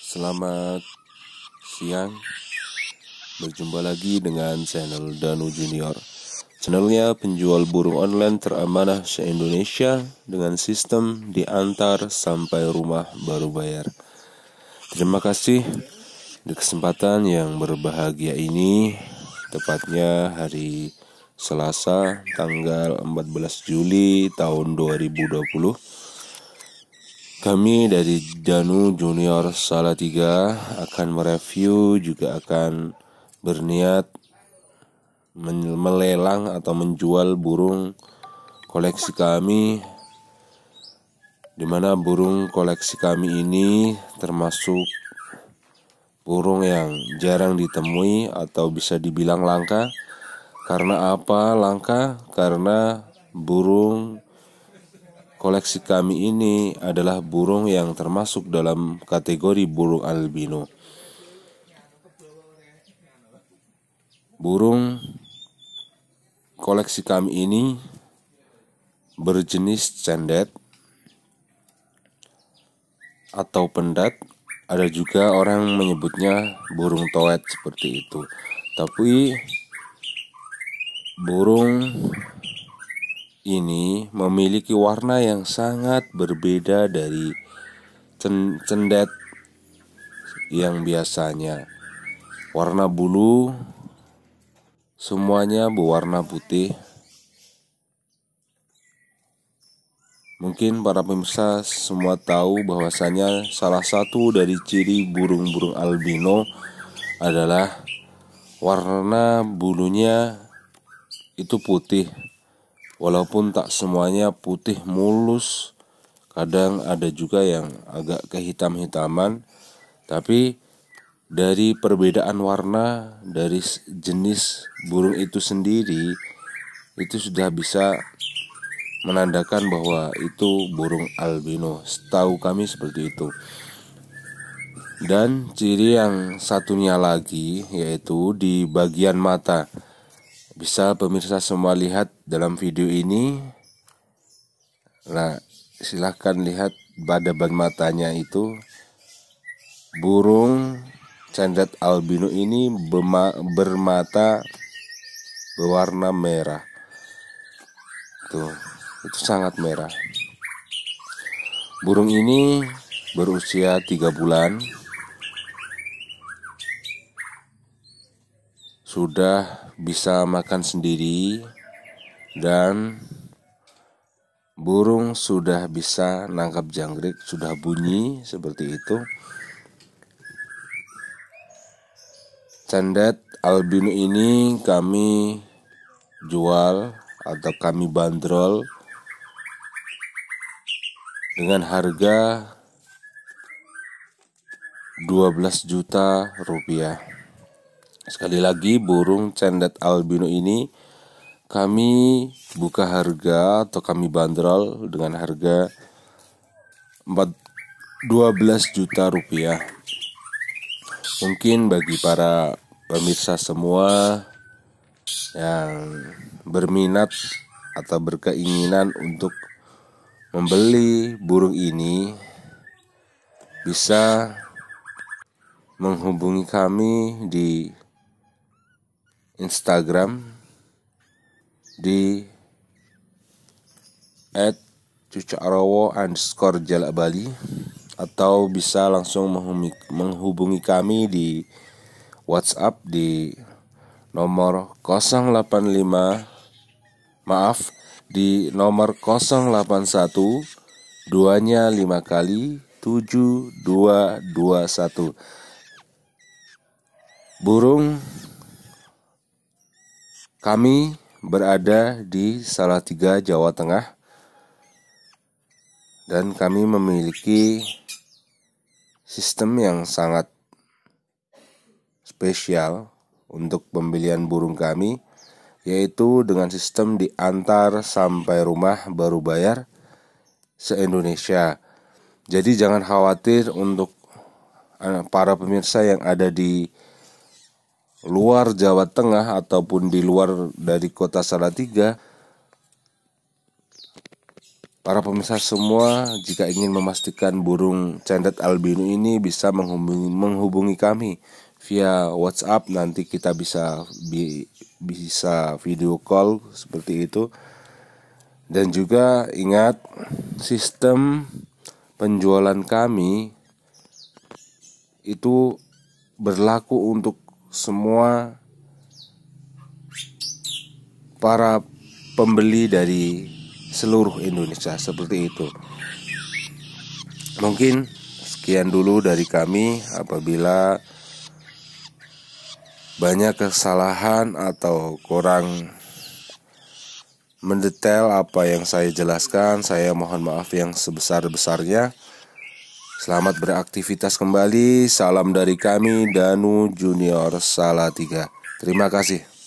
Selamat siang. Berjumpa lagi dengan channel Danu Junior. Channelnya penjual burung online teramanah se-Indonesia dengan sistem diantar sampai rumah baru bayar. Terima kasih di kesempatan yang berbahagia ini, tepatnya hari Selasa tanggal 14 Juli tahun 2020 kami dari Danu Junior Salatiga akan mereview juga akan berniat melelang atau menjual burung koleksi kami Dimana burung koleksi kami ini termasuk burung yang jarang ditemui atau bisa dibilang langka karena apa langka karena burung Koleksi kami ini adalah burung yang termasuk dalam kategori burung albino. Burung koleksi kami ini berjenis cendet atau pendat. Ada juga orang menyebutnya burung toet seperti itu. Tapi burung ini memiliki warna yang sangat berbeda dari cendet yang biasanya. Warna bulu semuanya berwarna putih. Mungkin para pemirsa semua tahu bahwasanya salah satu dari ciri burung-burung albino adalah warna bulunya itu putih. Walaupun tak semuanya putih mulus, kadang ada juga yang agak kehitam-hitaman, tapi dari perbedaan warna dari jenis burung itu sendiri itu sudah bisa menandakan bahwa itu burung albino. Setahu kami seperti itu. Dan ciri yang satunya lagi yaitu di bagian mata. Bisa pemirsa semua lihat dalam video ini. Nah, silahkan lihat pada ban matanya itu burung cendet albino ini bermata berwarna merah. Tuh, itu sangat merah. Burung ini berusia tiga bulan. Sudah bisa makan sendiri dan burung sudah bisa nangkap jangkrik sudah bunyi seperti itu candet albino ini kami jual atau kami bandrol dengan harga 12 juta rupiah Sekali lagi burung cendet albino ini kami buka harga atau kami bandrol dengan harga 12 juta rupiah mungkin bagi para pemirsa semua yang berminat atau berkeinginan untuk membeli burung ini bisa menghubungi kami di Instagram di at cucarowo underscore Bali atau bisa langsung menghubungi kami di WhatsApp di nomor 085 maaf di nomor 081 duanya 5 kali 7221 burung kami berada di Salatiga, Jawa Tengah, dan kami memiliki sistem yang sangat spesial untuk pembelian burung kami, yaitu dengan sistem diantar sampai rumah baru bayar se-Indonesia. Jadi jangan khawatir untuk eh, para pemirsa yang ada di luar Jawa Tengah ataupun di luar dari kota Salatiga Para pemirsa semua, jika ingin memastikan burung cendet albino ini bisa menghubungi, menghubungi kami via WhatsApp, nanti kita bisa bi, bisa video call seperti itu. Dan juga ingat sistem penjualan kami itu berlaku untuk semua para pembeli dari seluruh Indonesia seperti itu. Mungkin sekian dulu dari kami apabila banyak kesalahan atau kurang mendetail apa yang saya jelaskan, saya mohon maaf yang sebesar-besarnya. Selamat beraktivitas kembali. Salam dari kami Danu Junior Salatiga. Terima kasih.